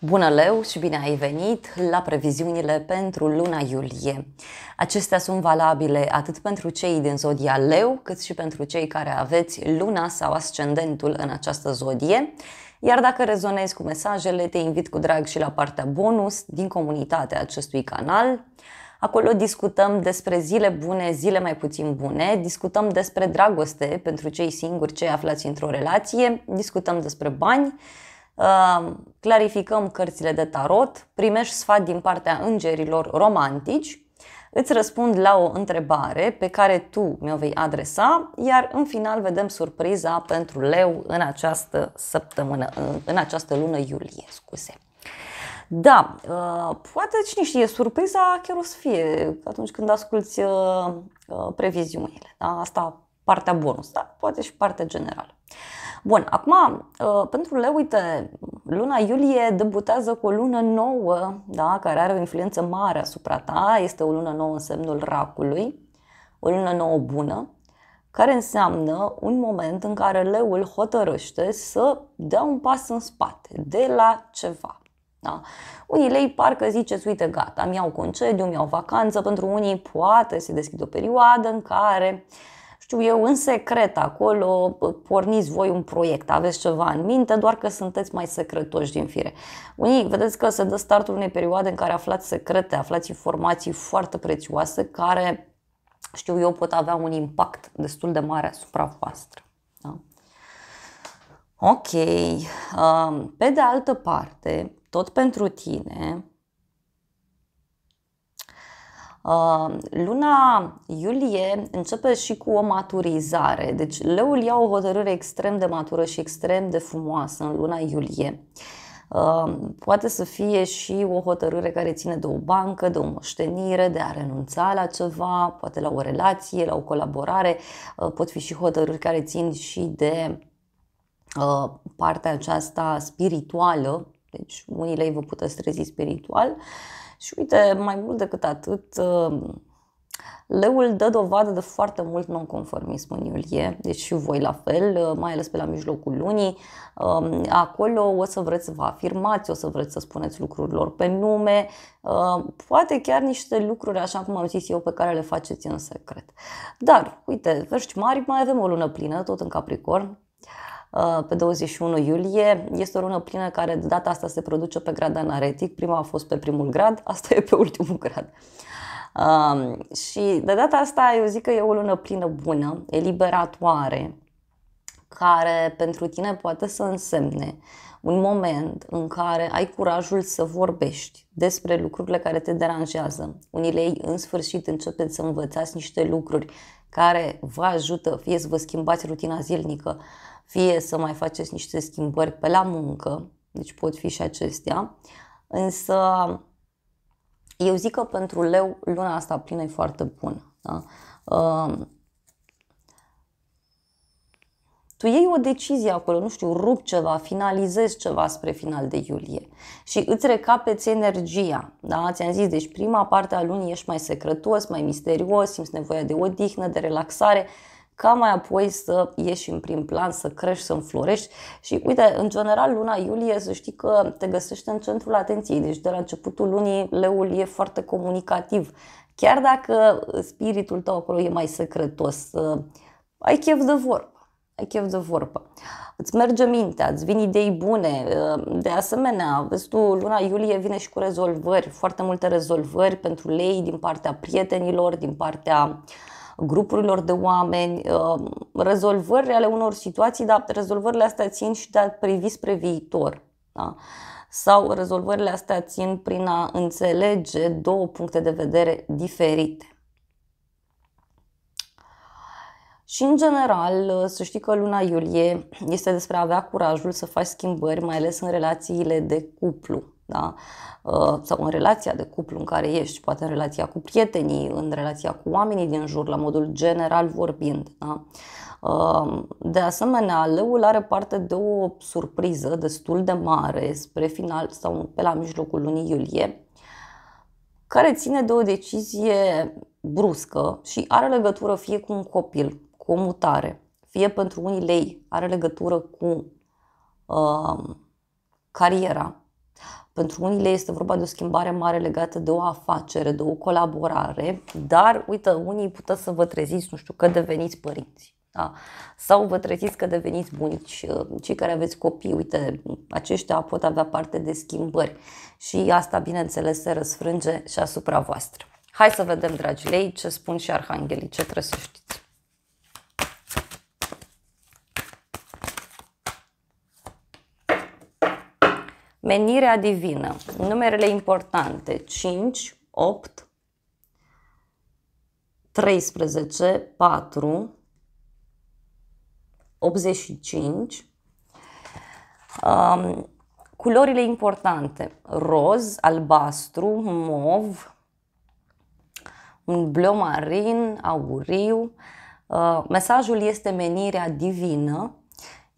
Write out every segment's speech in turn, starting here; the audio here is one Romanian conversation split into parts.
Bună leu și bine ai venit la previziunile pentru luna iulie. Acestea sunt valabile atât pentru cei din zodia leu, cât și pentru cei care aveți luna sau ascendentul în această zodie. Iar dacă rezonezi cu mesajele, te invit cu drag și la partea bonus din comunitatea acestui canal. Acolo discutăm despre zile bune, zile mai puțin bune, discutăm despre dragoste pentru cei singuri, cei aflați într-o relație, discutăm despre bani, Ehm, clarificăm cărțile de tarot, primești sfat din partea îngerilor romantici, îți răspund la o întrebare pe care tu mi-o vei adresa, iar în final vedem surpriza pentru leu în această săptămână, în această lună iulie, scuze. Da, ehm, poate cine știe, surpriza chiar o să fie atunci când asculți ehm, previziunile. Da? Asta partea bonus, dar poate și partea generală. Bun, acum, uh, pentru le uite, luna iulie debutează cu o lună nouă, da, care are o influență mare asupra ta, este o lună nouă în semnul racului, o lună nouă bună, care înseamnă un moment în care leul hotărăște să dea un pas în spate, de la ceva. Da? Unii lei parcă ziceți, uite, gata, îmi iau concediu, îmi iau vacanță, pentru unii poate se deschide o perioadă în care uh, știu eu, în secret acolo, porniți voi un proiect, aveți ceva în minte, doar că sunteți mai secretoși din fire. Unii, vedeți că se dă startul unei perioade în care aflați secrete, aflați informații foarte prețioase care, știu eu, pot avea un impact destul de mare asupra voastră. Da? Ok. Um, pe de altă parte, tot pentru tine, Uh, luna iulie începe și cu o maturizare, deci leul ia o hotărâre extrem de matură și extrem de frumoasă în luna iulie. Uh, poate să fie și o hotărâre care ține de o bancă, de o moștenire, de a renunța la ceva, poate la o relație, la o colaborare. Uh, pot fi și hotărâri care țin și de partea aceasta spirituală, deci unii lei vă puteți trezi spiritual. Uh, și uite, mai mult decât atât, uh, Leul dă dovadă de foarte mult nonconformism în iulie, deci și voi la fel, uh, mai ales pe la mijlocul lunii. Um, acolo o să vreți să vă afirmați, o să vreți să spuneți lucrurilor pe nume, uh, poate chiar niște lucruri, așa cum am zis eu, pe care le faceți în secret. Dar, uite, vești mari, mai avem o lună plină, tot în Capricorn. Uh, pe 21 iulie. Este o lună plină care de data asta se produce pe grad anaretic. Prima a fost pe primul grad, asta e pe ultimul grad. Um, și de data asta eu zic că e o lună plină bună, eliberatoare, care pentru tine poate să însemne un moment în care ai curajul să vorbești despre lucrurile care te deranjează. Unii lei în sfârșit începeți să învățați niște lucruri care vă ajută fie să vă schimbați rutina zilnică, fie să mai faceți niște schimbări pe la muncă, deci pot fi și acestea, însă eu zic că pentru leu luna asta plină e foarte bună. Da? Uh, tu iei o decizie acolo, nu știu, rup ceva, finalizezi ceva spre final de iulie și îți recapeți energia. Da? Ți-am zis, deci prima parte a lunii ești mai secretos, mai misterios, simți nevoia de odihnă, de relaxare, uh, ca mai apoi să ieși în prim plan, să crești, să înflorești și uite, în general luna iulie să știi că te găsește în centrul atenției, deci de la începutul lunii leul e foarte comunicativ. Chiar dacă spiritul tău acolo e mai secretos, uh, ai chef de vorbă ai chef de vorbă. Îți merge mintea, îți vin idei bune. Uh, de asemenea, vezi tu, luna iulie vine și cu rezolvări, foarte multe rezolvări pentru lei din partea prietenilor, din partea uh, grupurilor de oameni, uh, rezolvări ale unor situații, dar rezolvările astea țin și de a privi spre viitor. Da? Sau rezolvările astea țin prin a înțelege două puncte de vedere diferite. Și în general, uh, să știi că luna iulie este despre a avea curajul să faci schimbări, mai ales în relațiile de cuplu da? Uh, sau în relația de cuplu în care ești, poate în relația cu prietenii, în relația cu oamenii din jur, la modul general vorbind. Da? Uh, de asemenea, leul are parte de o surpriză destul de mare spre final sau pe la mijlocul lunii iulie, care ține de o decizie bruscă și are legătură fie cu un copil, cu o mutare, fie pentru unii lei are legătură cu uh, cariera, pentru unile este vorba de o schimbare mare legată de o afacere, de o colaborare, dar, uite, unii puteți să vă treziți, nu știu, că deveniți părinți. Da. Sau vă treziți că deveniți bunici, uh, cei care aveți copii, uite, aceștia pot avea parte de schimbări și asta, bineînțeles, se răsfrânge și asupra voastră. Hai să vedem, dragii lei, ce spun și arhanghelii, ce trebuie să știți. Menirea divină. Numerele importante. 5, 8, 13, 4, 85. Um, culorile importante. Roz, albastru, mov, un bleu marin, auriu. Uh, mesajul este menirea divină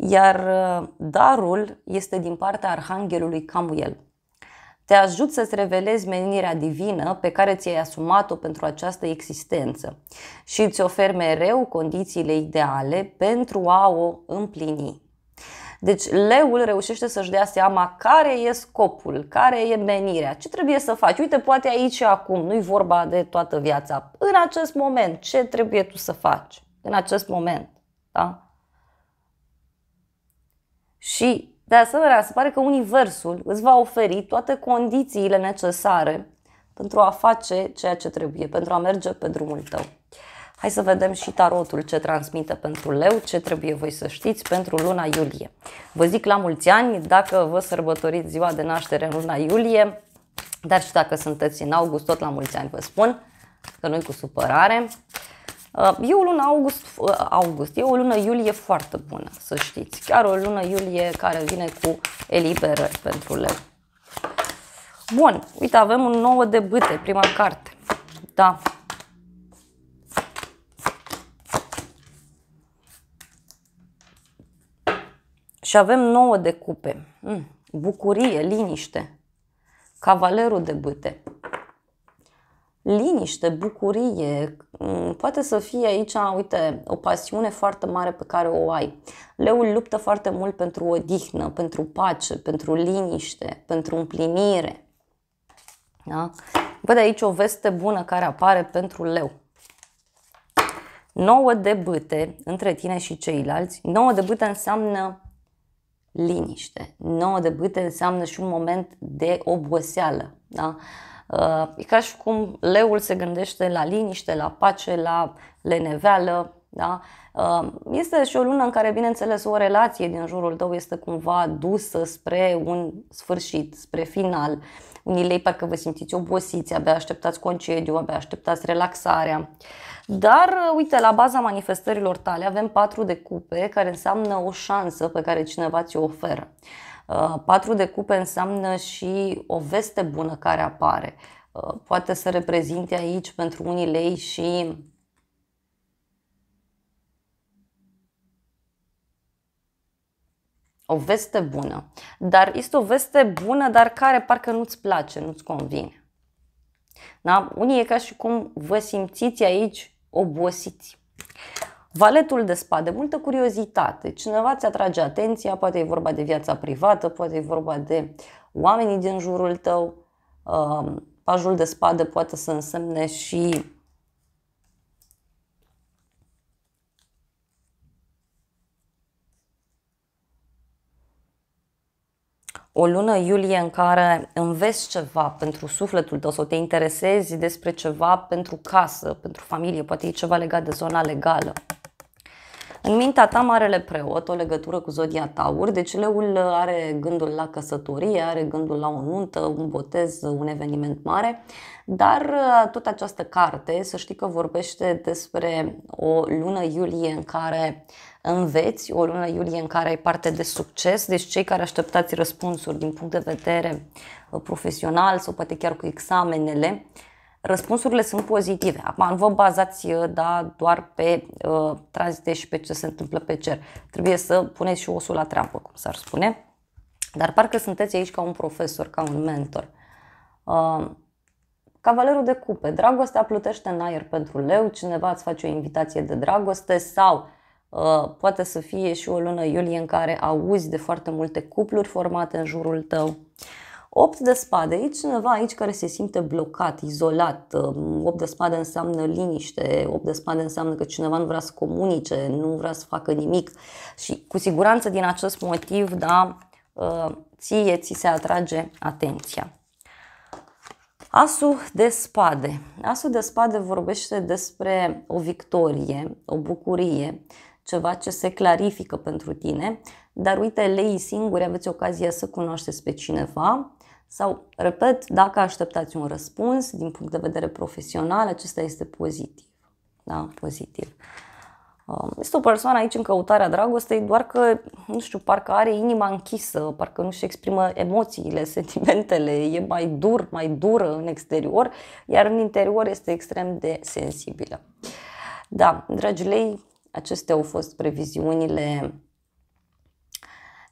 iar uh, darul este din partea Arhanghelului Camuel. Te ajut să-ți revelezi menirea divină pe care ți-ai asumat-o pentru această existență și îți ofer mereu condițiile ideale pentru a o împlini. Deci leul reușește să-și dea seama care e scopul, care e menirea, ce trebuie să faci. Uite, poate aici și acum, nu-i vorba de toată viața. În acest moment, ce trebuie tu să faci? În acest moment, da? Și, de asemenea, se pare că Universul îți va oferi toate condițiile necesare pentru a face ceea ce trebuie, pentru a merge pe drumul tău. Hai să vedem și tarotul ce transmite pentru leu, ce trebuie voi să știți pentru luna iulie. Vă zic la mulți ani, dacă vă sărbătoriți ziua de naștere în luna iulie, dar și dacă sunteți în august, tot la mulți ani vă spun, că nu cu supărare. Uh, o luna august, uh, august, e o lună iulie foarte bună, să știți. Chiar o lună iulie care vine cu eliberări pentru leu. Bun, uite, avem un nouă de bâte, prima carte. Da. Și avem nouă de cupe. Mm, bucurie, liniște. Cavalerul de bâte liniște, bucurie, mm, poate să fie aici, uite, o pasiune foarte mare pe care o ai. Leul luptă foarte mult pentru odihnă, pentru pace, pentru liniște, pentru împlinire. Da? Văd aici o veste bună care apare pentru leu. 9 de bâte între tine și ceilalți. 9 de bâte înseamnă liniște. 9 de bâte înseamnă și un moment de oboseală. Da? Uh, Uh, e ca și cum leul se gândește la liniște, la pace, la leneveală. Da? Uh, este și o lună în care, bineînțeles, o relație din jurul tău este cumva dusă spre un sfârșit, spre final. Unii lei parcă vă simțiți obosiți, abia așteptați concediu, abia așteptați relaxarea. Uh, dar, uh, uite, la baza manifestărilor tale avem patru de cupe, care înseamnă o șansă pe care cineva ți-o oferă. Uh, patru de cupe înseamnă și o veste bună care apare. Uh, poate să reprezinte aici pentru unii lei și o veste bună. Dar este o veste bună, dar care parcă nu-ți place, nu-ți convine. Da? Unii e ca și cum vă simțiți aici obosiți. Valetul de spade, multă curiozitate. Cineva ți atrage atenția, poate e vorba de viața privată, poate e vorba de oamenii din jurul tău. Pajul de spade poate să însemne și o lună iulie în care înveți ceva pentru sufletul tău sau te interesezi despre ceva pentru casă, pentru familie, poate e ceva legat de zona legală. În mintea ta, Marele Preot, o legătură cu Zodia Taur, deci leul are gândul la căsătorie, are gândul la o nuntă, un botez, un eveniment mare, dar uh, tot această carte, să știi că vorbește despre o lună iulie în care uh, înveți, o lună iulie în care ai parte de succes, deci cei care așteptați răspunsuri din punct de vedere uh, profesional sau poate chiar cu examenele, răspunsurile sunt pozitive. Acum nu vă bazați uh, da, doar pe uh, tranzite și pe ce se întâmplă pe cer. Trebuie să puneți și osul la treabă, cum s-ar spune. Dar parcă sunteți aici ca un profesor, ca un mentor. Uh, Cavalerul de cupe, dragostea plutește în aer pentru leu, cineva îți face o invitație de dragoste sau Uh, poate să fie și o lună iulie în care auzi de foarte multe cupluri formate în jurul tău. 8 de spade, e cineva aici care se simte blocat, izolat. 8 uh, de spade înseamnă liniște, 8 de spade înseamnă că cineva nu vrea să comunice, nu vrea să facă nimic și cu siguranță din acest motiv, da, uh, ție ți se atrage atenția. Asul de spade. Asul de spade vorbește despre o victorie, o bucurie, ceva ce se clarifică pentru tine, dar uite, lei singuri aveți ocazia să cunoașteți pe cineva sau, repet, dacă așteptați un răspuns din punct de vedere profesional, acesta este pozitiv. Da, pozitiv. Um, este o persoană aici în căutarea dragostei, doar că, nu știu, parcă are inima închisă, parcă nu-și exprimă emoțiile, sentimentele, e mai dur, mai dură în exterior, iar în interior este extrem de sensibilă. Da, dragi lei, Acestea au fost previziunile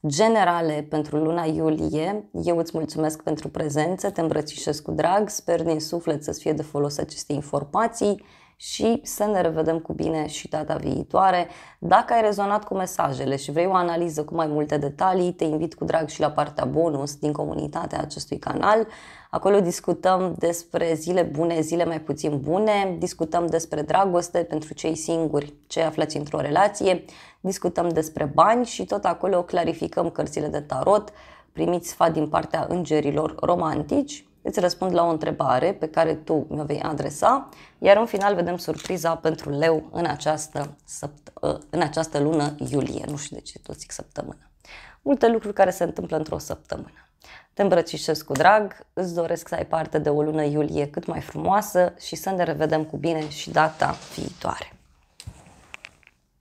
generale pentru luna iulie. Eu îți mulțumesc pentru prezență, te îmbrățișez cu drag, sper din suflet să-ți fie de folos aceste informații și să ne revedem cu bine și data viitoare. Dacă ai rezonat cu mesajele și vrei o analiză cu mai multe detalii, te invit cu drag și la partea bonus din comunitatea acestui canal. Acolo discutăm despre zile bune, zile mai puțin bune, discutăm despre dragoste pentru cei singuri cei aflați într-o relație, discutăm despre bani și tot acolo clarificăm cărțile de tarot, primiți sfat din partea îngerilor romantici îți răspund la o întrebare pe care tu mi-o vei adresa, iar în final vedem surpriza pentru leu în această, săpt- ă, în această lună iulie, nu știu de ce tot zic săptămână. Multe lucruri care se întâmplă într-o săptămână. Te îmbrățișez cu drag, îți doresc să ai parte de o lună iulie cât mai frumoasă și să ne revedem cu bine și data viitoare.